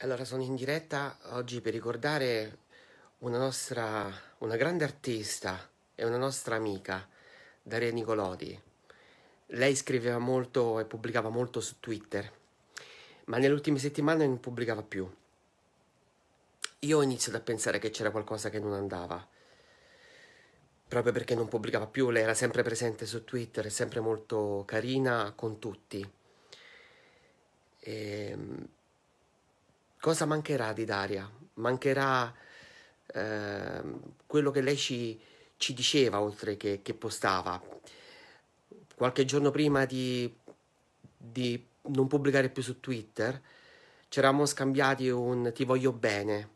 Allora, sono in diretta oggi per ricordare una nostra, una grande artista e una nostra amica, Daria Nicolodi. Lei scriveva molto e pubblicava molto su Twitter, ma nelle ultime settimane non pubblicava più. Io ho iniziato a pensare che c'era qualcosa che non andava, proprio perché non pubblicava più, lei era sempre presente su Twitter, sempre molto carina con tutti. E ehm, Cosa mancherà di Daria? Mancherà eh, quello che lei ci, ci diceva oltre che, che, postava. Qualche giorno prima di, di non pubblicare più su Twitter, ci eravamo scambiati un ti voglio bene.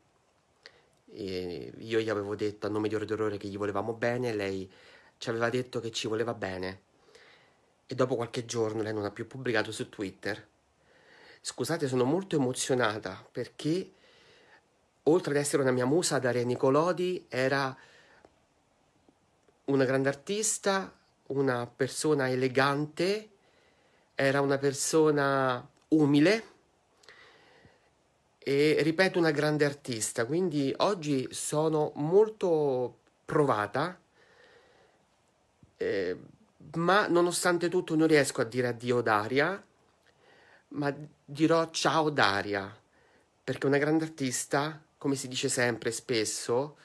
E io gli avevo detto a nome di Ore che gli volevamo bene, e lei ci aveva detto che ci voleva bene. E dopo qualche giorno lei non ha più pubblicato su Twitter. Scusate, sono molto emozionata perché oltre ad essere una mia musa, Daria Nicolodi era una grande artista, una persona elegante, era una persona umile e ripeto una grande artista, quindi oggi sono molto provata, eh, ma nonostante tutto non riesco a dire addio Daria ma dirò ciao Daria, perché una grande artista, come si dice sempre, spesso,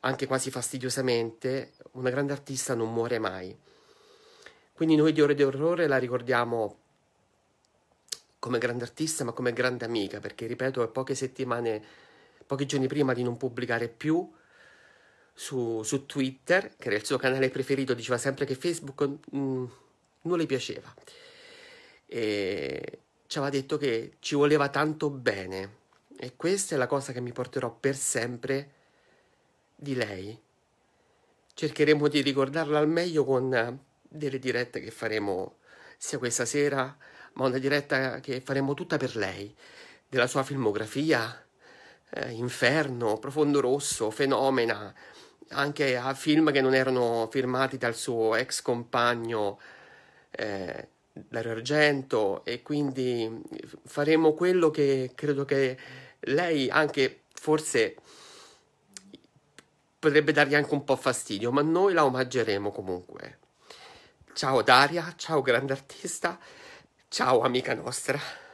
anche quasi fastidiosamente, una grande artista non muore mai. Quindi noi di Ore d'Orrore la ricordiamo come grande artista, ma come grande amica, perché ripeto, poche settimane, pochi giorni prima di non pubblicare più su, su Twitter, che era il suo canale preferito, diceva sempre che Facebook mh, mm, non le piaceva. E ci aveva detto che ci voleva tanto bene e questa è la cosa che mi porterò per sempre di lei. Cercheremo di ricordarla al meglio con eh, delle dirette che faremo sia questa sera, ma una diretta che faremo tutta per lei, della sua filmografia, eh, Inferno, Profondo Rosso, Fenomena, anche a film che non erano firmati dal suo ex compagno eh, Dario Argento e quindi faremo quello che credo che lei anche forse potrebbe dargli anche un po' fastidio, ma noi la omaggeremo comunque. Ciao Daria, ciao grande artista, ciao amica nostra.